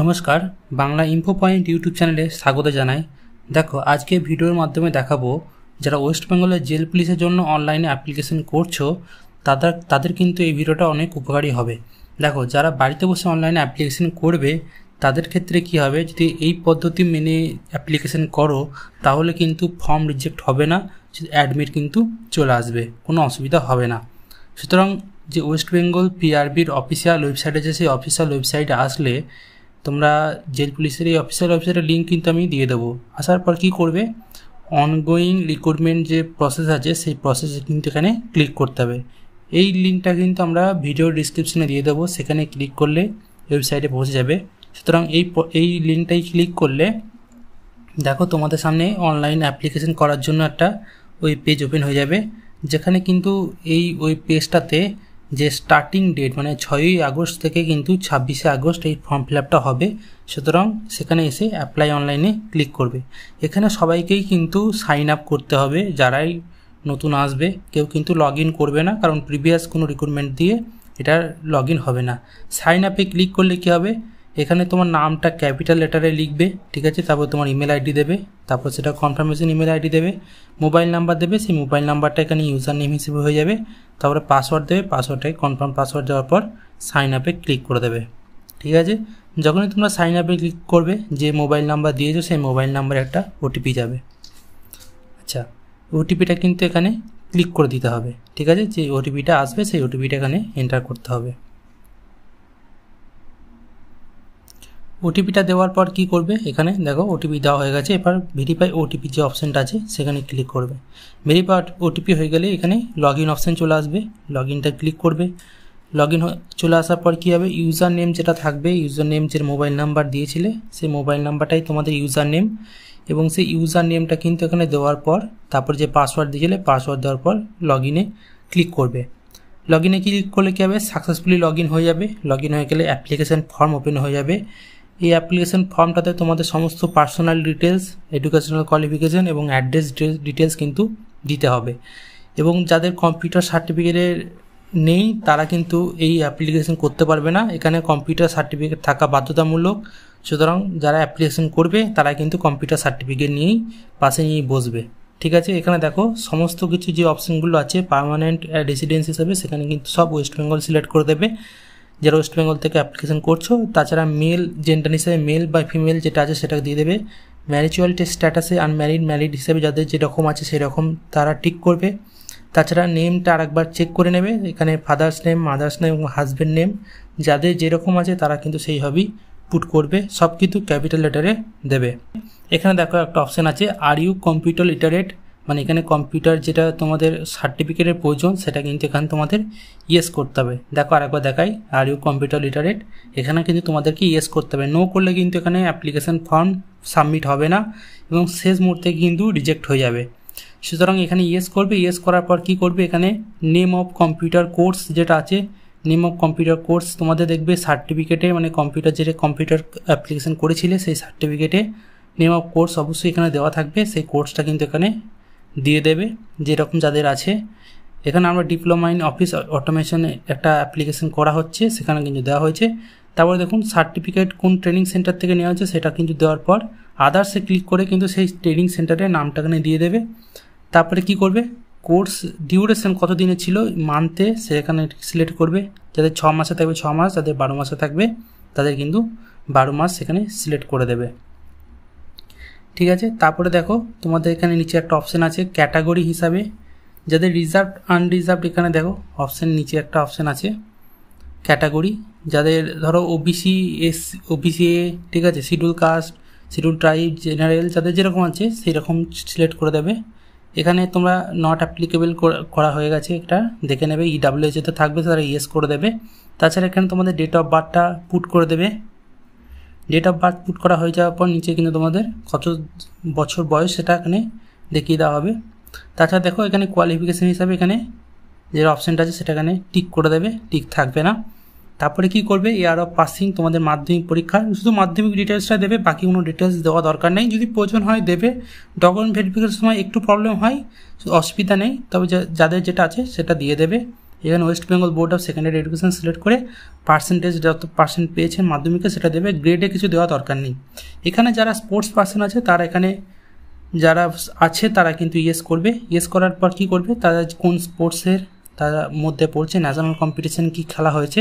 নমস্কার Bangla info point YouTube চ্যানেলে স্বাগত জানাই দেখো আজকে ভিডিওর মাধ্যমে দেখাবো যারা ওয়েস্ট বেঙ্গলের জেল পুলিশের জন্য অনলাইনে অ্যাপ্লিকেশন করছো তাদের তাদের কিন্তু এই ভিডিওটা অনেক উপকারী হবে দেখো যারা বাড়িতে বসে অনলাইনে অ্যাপ্লিকেশন করবে তাদের ক্ষেত্রে কি হবে যদি এই পদ্ধতি মেনে অ্যাপ্লিকেশন করো তাহলে কিন্তু ফর্ম রিজেক্ট হবে না অ্যাডমিট কিন্তু চলে আসবে কোনো অসুবিধা হবে না সুতরাং যে ওয়েস্ট বেঙ্গল পিআরবির অফিসিয়াল ওয়েবসাইটে যে সেই অফিসিয়াল ওয়েবসাইটে আসলে তোমরা জেল পুলিশের এই অফিসিয়াল অফিসারের লিঙ্ক কিন্তু আমি দিয়ে দেবো আসার পর কি করবে অনগোয়িং রিক্রুটমেন্ট যে প্রসেস আছে সেই প্রসেসে কিন্তু এখানে ক্লিক করতে হবে এই লিঙ্কটা কিন্তু আমরা ভিডিও ডিসক্রিপশনে দিয়ে দেবো সেখানে ক্লিক করলে ওয়েবসাইটে পৌঁছে যাবে সুতরাং এই এই লিঙ্কটাই ক্লিক করলে দেখো তোমাদের সামনে অনলাইন অ্যাপ্লিকেশন করার জন্য একটা ওই পেজ ওপেন হয়ে যাবে যেখানে কিন্তু এই ওই পেজটাতে যে স্টার্টিং ডেট মানে ছয়ই আগস্ট থেকে কিন্তু ছাব্বিশে আগস্ট এই ফর্ম ফিল আপটা হবে সুতরাং সেখানে এসে অ্যাপ্লাই অনলাইনে ক্লিক করবে এখানে সবাইকেই কিন্তু সাইন আপ করতে হবে যারাই নতুন আসবে কেউ কিন্তু লগ করবে না কারণ প্রিভিয়াস কোনো রিক্রুটমেন্ট দিয়ে এটা লগ হবে না সাইন আপে ক্লিক করলে কী হবে এখানে তোমার নামটা ক্যাপিটাল লেটারে লিখবে ঠিক আছে তারপর তোমার ইমেল আইডি দেবে তারপর সেটা কনফার্মেশন ইমেল আইডি দেবে মোবাইল নাম্বার দেবে সেই মোবাইল নাম্বারটা এখানে ইউজার নেম হিসেবে হয়ে যাবে তারপরে পাসওয়ার্ড দেবে পাসওয়ার্ডটাকে কনফার্ম পাসওয়ার্ড দেওয়ার পর সাইন আপে ক্লিক করে দেবে ঠিক আছে যখনই তোমরা সাইন আপে ক্লিক করবে যে মোবাইল নাম্বার দিয়েছো সেই মোবাইল নাম্বারে একটা ওটিপি যাবে আচ্ছা ওটিপিটা কিন্তু এখানে ক্লিক করে দিতে হবে ঠিক আছে যে ওটিপিটা আসবে সেই ওটিপিটা এখানে এন্টার করতে হবে ওটিপিটা দেওয়ার পর কি করবে এখানে দেখো ওটিপি দেওয়া হয়ে গেছে এবার ভেরিফাই ওটিপি যে অপশানটা আছে সেখানে ক্লিক করবে ভেরিফাই ওটিপি হয়ে গেলে এখানে লগ ইন অপশান চলে আসবে লগ ইনটা ক্লিক করবে লগ ইন চলে আসার পর কী হবে ইউজার নেম যেটা থাকবে ইউজার নেম যে মোবাইল নাম্বার দিয়েছিলে সেই মোবাইল নাম্বারটাই তোমাদের ইউজার নেম এবং সেই ইউজার নেমটা কিন্তু এখানে দেওয়ার পর তারপর যে পাসওয়ার্ড দিয়েছিলে পাসওয়ার্ড দেওয়ার পর লগ ইনে ক্লিক করবে লগ ইনে ক্লিক করলে কী হবে সাকসেসফুলি লগ ইন হয়ে যাবে লগ ইন হয়ে গেলে অ্যাপ্লিকেশান ফর্ম ওপেন হয়ে যাবে এই অ্যাপ্লিকেশন ফর্মটাতে তোমাদের সমস্ত পার্সোনাল ডিটেলস এডুকেশনাল কোয়ালিফিকেশন এবং অ্যাড্রেস ডিটেলস কিন্তু দিতে হবে এবং যাদের কম্পিউটার সার্টিফিকেটের নেই তারা কিন্তু এই অ্যাপ্লিকেশন করতে পারবে না এখানে কম্পিউটার সার্টিফিকেট থাকা বাধ্যতামূলক সুতরাং যারা অ্যাপ্লিকেশন করবে তারা কিন্তু কম্পিউটার সার্টিফিকেট নিয়েই পাশে নিয়েই বসবে ঠিক আছে এখানে দেখো সমস্ত কিছু যে অপশানগুলো আছে পারমানেন্ট রেসিডেন্স হিসাবে সেখানে কিন্তু সব ওয়েস্ট বেঙ্গল সিলেক্ট করে দেবে যারা ওয়েস্ট বেঙ্গল থেকে অ্যাপ্লিকেশন করছো তাছাড়া মেল জেন্ডার হিসেবে মেল বা ফিমেল যেটা আছে সেটা দিয়ে দেবে ম্যারিচুয়ালটি স্ট্যাটাসে আনম্যারিড ম্যারিড হিসেবে যাদের যেটা আছে সেই রকম তারা টিক করবে তাছাড়া নেমটা আরেকবার চেক করে নেবে এখানে father's name mother's name husband name যাদের যেরকম আছে তারা কিন্তু সেইভাবেই পুট করবে সব কিছু ক্যাপিটাল লেটারে দেবে এখানে দেখো একটা অপশন আছে আর ইউ কম্পিউটার লিটারেট মানে এখানে কম্পিউটার যেটা তোমাদের সার্টিফিকেটের প্রয়োজন সেটা কিন্তু এখানে তোমাদের ইয়েস করতে হবে দেখো আরেকবার দেখাই আর ইউ কম্পিউটার লিটারেট এখানে কিন্তু তোমাদেরকে ইয়েস করতে হবে নো করলে কিন্তু এখানে অ্যাপ্লিকেশান ফর্ম সাবমিট হবে না এবং শেষ মুহূর্তে কিন্তু রিজেক্ট হয়ে যাবে সুতরাং এখানে ইয়েস করবে ইয়েস করার পর কি করবে এখানে নেম অফ কম্পিউটার কোর্স যেটা আছে নেম অফ কম্পিউটার কোর্স তোমাদের দেখবে সার্টিফিকেটে মানে কম্পিউটার যেটা কম্পিউটার অ্যাপ্লিকেশান করেছিলে সেই সার্টিফিকেটে নেম অফ কোর্স অবশ্যই এখানে দেওয়া থাকবে সেই কোর্সটা কিন্তু এখানে দিয়ে দেবে যেরকম যাদের আছে এখানে আমরা ডিপ্লোমা ইন অফিস অটোমেশনে একটা অ্যাপ্লিকেশন করা হচ্ছে সেখানে কিন্তু দেওয়া হয়েছে তারপরে দেখুন সার্টিফিকেট কোন ট্রেনিং সেন্টার থেকে নেওয়া হয়েছে সেটা কিন্তু দেওয়ার পর আদার্সে ক্লিক করে কিন্তু সেই ট্রেনিং সেন্টারের নামটা এখানে দিয়ে দেবে তারপরে কি করবে কোর্স ডিউরেশন কত দিনে ছিল মান্থে সেখানে সিলেক্ট করবে যাদের ছ মাসে থাকবে ছ মাস যাদের বারো মাসে থাকবে তাদের কিন্তু বারো মাস সেখানে সিলেক্ট করে দেবে ঠিক আছে তারপরে দেখো তোমাদের এখানে নিচে একটা অপশান আছে ক্যাটাগরি হিসাবে যাদের রিজার্ভ আনরিজার্ভ এখানে দেখো অপশান নিচে একটা অপশান আছে ক্যাটাগরি যাদের ধরো ওবিসি এস ওবিসি এ ঠিক আছে schedule caste schedule tribe general যাদের যেরকম আছে সেরকম সিলেক্ট করে দেবে এখানে তোমরা নট অ্যাপ্লিকেবল করা হয়ে গেছে একটা দেখে নেবে ইডাব্লিউএসিতে e থাকবে তারা ইয়েস করে দেবে তাছাড়া এখানে তোমাদের ডেট অফ বার্থটা পুট করে দেবে ডেট অফ বার্থ পুট করা হয়ে যাওয়ার পর নিচে কিন্তু তোমাদের কত বছর বয়স সেটা এখানে দেখিয়ে দেওয়া হবে তাছাড়া দেখো এখানে কোয়ালিফিকেশান হিসাবে এখানে যে অপশানটা আছে সেটা এখানে টিক করে দেবে টিক থাকবে না তারপরে কি করবে ইয়ার অফ পাসিং তোমাদের মাধ্যমিক পরীক্ষা শুধু মাধ্যমিক ডিটেলসটা দেবে বাকি কোনো ডিটেলস দেওয়া দরকার নেই যদি প্রয়োজন হয় দেবে ডকুমেন্ট ভেরিফিকেশন সময় একটু প্রবলেম হয় অসুবিধা নেই তবে যাদের যেটা আছে সেটা দিয়ে দেবে এখানে West Bengal Board of Secondary Education select করে পার্সেন্টেজ যত পার্সেন্ট পেয়েছেন মাধ্যমিকে সেটা দেবে গ্রেডে কিছু দেওয়া দরকার নেই এখানে যারা স্পোর্টস পার্সন আছে তারা এখানে যারা আছে তারা কিন্তু ইয়েস করবে ইয়েস করার পর কি করবে তারা কোন স্পোর্টসের তারা মধ্যে পড়ছে ন্যাশনাল কম্পিটিশন কী খেলা হয়েছে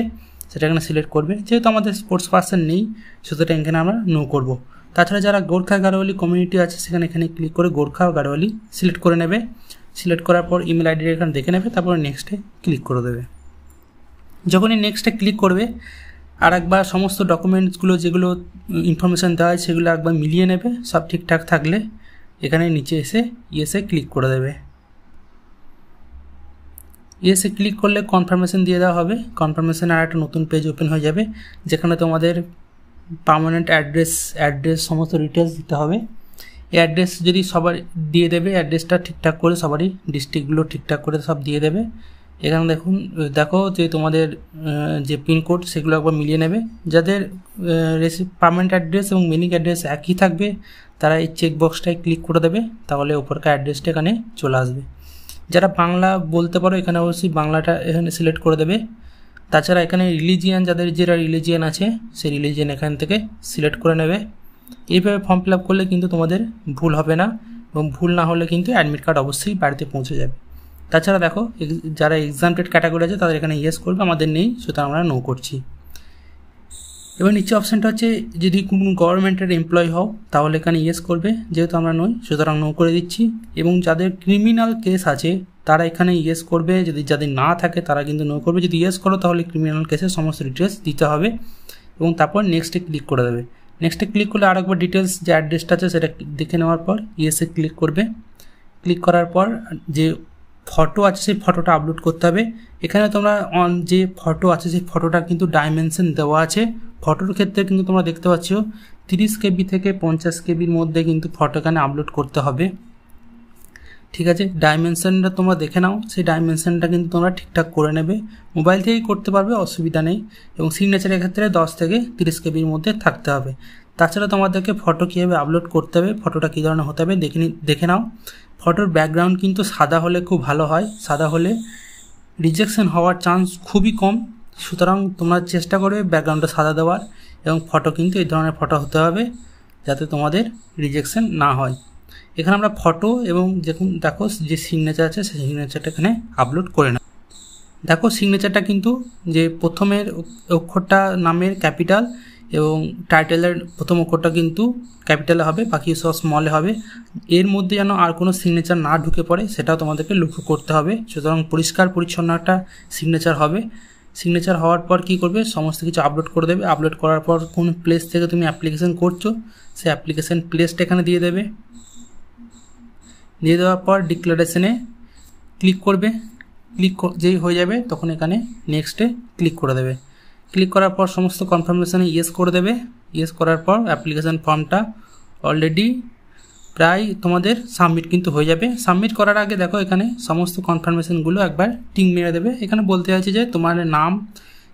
সেটা এখানে সিলেক্ট করবে যেহেতু আমাদের স্পোর্টস পার্সন নেই সুতরাং এখানে আমরা নো করবো তাছাড়া যারা গোর্খা গাড়োয়ালি কমিউনিটি আছে সেখানে এখানে ক্লিক করে গোর্খা গাড়োয়ালি সিলেক্ট করে নেবে সিলেক্ট করার পর ইমেল আইডি এখানে দেখে নেবে তারপরে নেক্সটে ক্লিক করে দেবে যখনই নেক্সটে ক্লিক করবে আর একবার সমস্ত ডকুমেন্টসগুলো যেগুলো ইনফরমেশান দেওয়া হয় সেগুলো একবার মিলিয়ে নেবে সব ঠিকঠাক থাকলে এখানে নিচে এসে ইয়েসে ক্লিক করে দেবে ইয়েসে ক্লিক করলে কনফার্মেশন দিয়ে দেওয়া হবে কনফার্মেশান আর একটা নতুন পেজ ওপেন হয়ে যাবে যেখানে তোমাদের পার্মানেন্ট অ্যাড্রেস অ্যাড্রেস সমস্ত ডিটেলস দিতে হবে অ্যাড্রেস যদি সবার দিয়ে দেবে অ্যাড্রেসটা ঠিকঠাক করে সবারই ডিস্ট্রিক্টগুলো ঠিকঠাক করে সব দিয়ে দেবে এখানে দেখুন দেখো যে তোমাদের যে পিনকোড সেগুলো একবার মিলিয়ে নেবে যাদের রেসি পারমানেন্ট অ্যাড্রেস এবং মেলিং অ্যাড্রেস একই থাকবে তারা এই চেকবক্সটায় ক্লিক করে দেবে তাহলে ওপরকার অ্যাড্রেসটা এখানে চলে আসবে যারা বাংলা বলতে পারো এখানে অবশ্যই বাংলাটা এখানে সিলেক্ট করে দেবে তাছাড়া এখানে রিলিজিয়ান যাদের যারা রিলিজিয়ান আছে সেই রিলিজিয়ান এখান থেকে সিলেক্ট করে নেবে এইভাবে ফর্ম ফিল আপ করলে কিন্তু তোমাদের ভুল হবে না এবং ভুল না হলে কিন্তু অ্যাডমিট কার্ড অবশ্যই বাড়িতে পৌঁছে যাবে তাছাড়া দেখো যারা এক্সামটেড ক্যাটাগরি আছে তাদের এখানে ইয়েস করবে আমাদের নেই সুতরাং আমরা নো করছি এবার নিচে অপশানটা হচ্ছে যদি কোনো গভর্নমেন্টের এমপ্লয় হও তাহলে এখানে ইয়েস করবে যেহেতু আমরা নই সুতরাং নো করে দিচ্ছি এবং যাদের ক্রিমিনাল কেস আছে তারা এখানে ইয়েস করবে যদি যাদের না থাকে তারা কিন্তু নো করবে যদি ইয়েস করো তাহলে ক্রিমিনাল কেসের সমস্ত ডিটেলস দিতে হবে এবং তারপর নেক্সটে ক্লিক করে দেবে নেক্সটে ক্লিক করলে একবার ডিটেলস যে অ্যাড্রেসটা আছে সেটা দেখে নেওয়ার পর ইয়েসে ক্লিক করবে ক্লিক করার পর যে ফটো আছে সেই ফটোটা আপলোড করতে হবে এখানে তোমরা অন যে ফটো আছে সেই ফটোটা কিন্তু ডাইমেনশন দেওয়া আছে ফটোর ক্ষেত্রে কিন্তু তোমরা দেখতে পাচ্ছ তিরিশ কেবি থেকে পঞ্চাশ কেবির মধ্যে কিন্তু ফটো এখানে আপলোড করতে হবে ঠিক আছে ডাইমেনশনটা তোমরা দেখে নাও সেই ডাইমেনশনটা কিন্তু তোমরা ঠিকঠাক করে নেবে মোবাইল থেকেই করতে পারবে অসুবিধা নেই এবং সিগনেচারের ক্ষেত্রে দশ থেকে তিরিশ কেবির মধ্যে থাকতে হবে তাছাড়া তোমাদেরকে ফটো কীভাবে আপলোড করতে হবে ফটোটা কী ধরনের হতে হবে দেখে দেখে নাও ফটোর ব্যাকগ্রাউন্ড কিন্তু সাদা হলে খুব ভালো হয় সাদা হলে রিজেকশন হওয়ার চান্স খুবই কম সুতরাং তোমরা চেষ্টা করবে ব্যাকগ্রাউন্ডটা সাদা দেওয়ার এবং ফটো কিন্তু এই ধরনের ফটো হতে হবে যাতে তোমাদের রিজেকশন না হয় এখানে আমরা ফটো এবং যেরকম দেখো যে সিগনেচার আছে সেই সিগনেচারটা এখানে আপলোড করে না দেখো সিগনেচারটা কিন্তু যে প্রথমের অক্ষরটা নামের ক্যাপিটাল এবং টাইটেলের প্রথম অক্ষরটা কিন্তু ক্যাপিটালে হবে বাকি সব স্মলে হবে এর মধ্যে যেন আর কোনো সিগনেচার না ঢুকে পড়ে সেটাও তোমাদেরকে লক্ষ্য করতে হবে সুতরাং পরিষ্কার পরিচ্ছন্ন একটা সিগনেচার হবে সিগনেচার হওয়ার পর কি করবে সমস্ত কিছু আপলোড করে দেবে আপলোড করার পর কোন প্লেস থেকে তুমি অ্যাপ্লিকেশন করছো সে অ্যাপ্লিকেশন প্লেসটা এখানে দিয়ে দেবে দিয়ে দেওয়ার পর ডিক্লারেশনে ক্লিক করবে ক্লিক যেই হয়ে যাবে তখন এখানে নেক্সটে ক্লিক করে দেবে ক্লিক করার পর সমস্ত কনফার্মেশানে ইয়েস করে দেবে ইয়েস করার পর অ্যাপ্লিকেশান ফর্মটা অলরেডি প্রায় তোমাদের সাবমিট কিন্তু হয়ে যাবে সাবমিট করার আগে দেখো এখানে সমস্ত কনফার্মেশনগুলো একবার টিং মেরে দেবে এখানে বলতে আছে যে তোমার নাম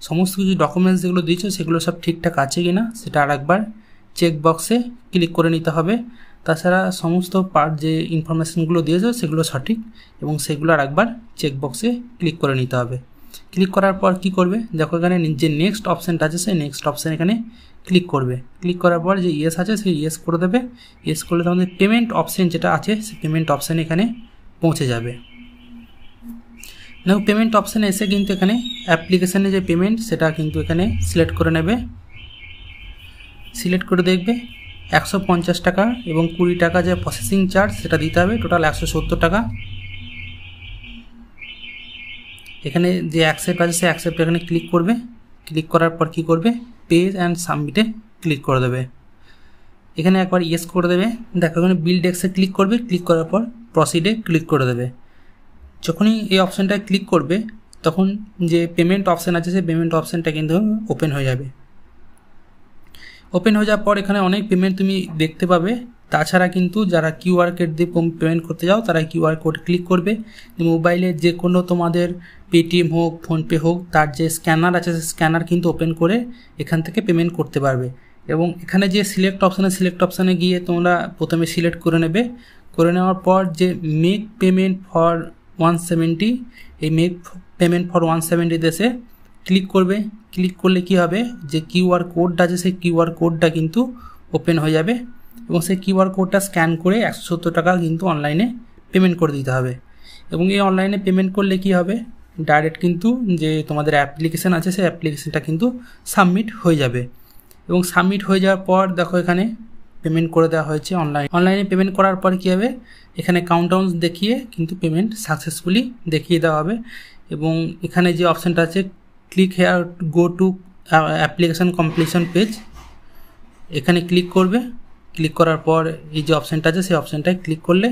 সমস্ত কিছু ডকুমেন্টস যেগুলো দিয়েছো সেগুলো সব ঠিকঠাক আছে কি না সেটা আর একবার চেকবক্সে ক্লিক করে নিতে হবে তাছাড়া সমস্ত পার্ট যে ইনফরমেশানগুলো দিয়েছে সেগুলো সঠিক এবং সেগুলো আর একবার চেকবক্সে ক্লিক করে নিতে হবে ক্লিক করার পর কি করবে দেখো এখানে যে নেক্সট অপশানটা আছে সেই নেক্সট অপশান এখানে ক্লিক করবে ক্লিক করার পর যে ইয়েস আছে সেই ইয়েস করে দেবে ইয়েস করলে তোমাদের পেমেন্ট অপশান যেটা আছে সেই পেমেন্ট অপশান এখানে পৌঁছে যাবে দেখো পেমেন্ট অপশানে এসে কিন্তু এখানে অ্যাপ্লিকেশানে যে পেমেন্ট সেটা কিন্তু এখানে সিলেক্ট করে নেবে সিলেক্ট করে দেখবে একশো পঞ্চাশ টাকা এবং কুড়ি টাকা যে প্রসেসিং চার্জ সেটা দিতে হবে টোটাল একশো সত্তর টাকা এখানে যে অ্যাকসেপ্ট আছে সে অ্যাকসেপ্ট এখানে ক্লিক করবে ক্লিক করার পর কি করবে পে অ্যান্ড সাবমিটে ক্লিক করে দেবে এখানে একবার ইয়েস করে দেবে দেখো এখানে বিল ডেক্সে ক্লিক করবে ক্লিক করার পর প্রসিডে ক্লিক করে দেবে যখনই এই অপশানটায় ক্লিক করবে তখন যে পেমেন্ট অপশান আছে সেই পেমেন্ট অপশানটা কিন্তু ওপেন হয়ে যাবে ওপেন হয়ে যাওয়ার পর এখানে অনেক পেমেন্ট তুমি দেখতে পাবে তাছাড়া কিন্তু যারা কিউআর কোড দিয়ে পেমেন্ট করতে যাও তারা কিউআর কোড ক্লিক করবে মোবাইলে যে কোনো তোমাদের পেটিএম হোক ফোনপে হোক তার যে স্ক্যানার আছে সে স্ক্যানার কিন্তু ওপেন করে এখান থেকে পেমেন্ট করতে পারবে এবং এখানে যে সিলেক্ট অপশানে সিলেক্ট অপশানে গিয়ে তোমরা প্রথমে সিলেক্ট করে নেবে করে নেওয়ার পর যে make payment for one seventy এই make payment for one seventy দেশে ক্লিক করবে ক্লিক করলে কি হবে যে কিউআর কোডটা আছে সেই কিউআর কোডটা কিন্তু ওপেন হয়ে যাবে এবং সেই কিউআর কোডটা স্ক্যান করে 170 টাকা কিন্তু অনলাইনে পেমেন্ট করে দিতে হবে এবং এই অনলাইনে পেমেন্ট করলে কি হবে ডাইরেক্ট কিন্তু যে তোমাদের অ্যাপ্লিকেশন আছে সেই অ্যাপ্লিকেশনটা কিন্তু সাবমিট হয়ে যাবে এবং সাবমিট হয়ে যাওয়ার পর দেখো এখানে পেমেন্ট করা দেওয়া হয়েছে অনলাইনে অনলাইনে পেমেন্ট করার পর কি হবে এখানে কাউন্টডাউনস देखिए কিন্তু পেমেন্ট सक्सेसফুলি দেখিয়ে দেওয়া হবে এবং এখানে যে অপশনটা আছে click here go to uh, application completion page এখানে ক্লিক করবে ক্লিক করার পর এই যে অপশানটা আছে সেই অপশানটায় ক্লিক করলে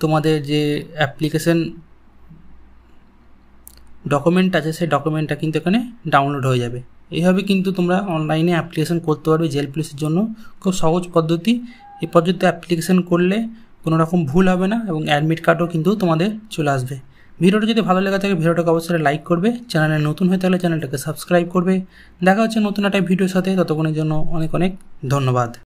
তোমাদের যে অ্যাপ্লিকেশান ডকুমেন্ট আছে সেই ডকুমেন্টটা কিন্তু এখানে ডাউনলোড হয়ে যাবে এইভাবে কিন্তু তোমরা অনলাইনে অ্যাপ্লিকেশন করতে পারবে জেল পুলিশের জন্য খুব সহজ পদ্ধতি এই পর্যন্ত অ্যাপ্লিকেশন করলে কোনো রকম ভুল হবে না এবং অ্যাডমিট কার্ডও কিন্তু তোমাদের চলে আসবে ভিডিওটা যদি ভালো লেগে থাকে ভিডিওটাকে অবশ্যই লাইক করবে চ্যানেলে নতুন হয়ে থাকলে চ্যানেলটাকে সাবস্ক্রাইব করবে দেখা হচ্ছে নতুন একটা ভিডিওর সাথে ততক্ষণের জন্য অনেক অনেক ধন্যবাদ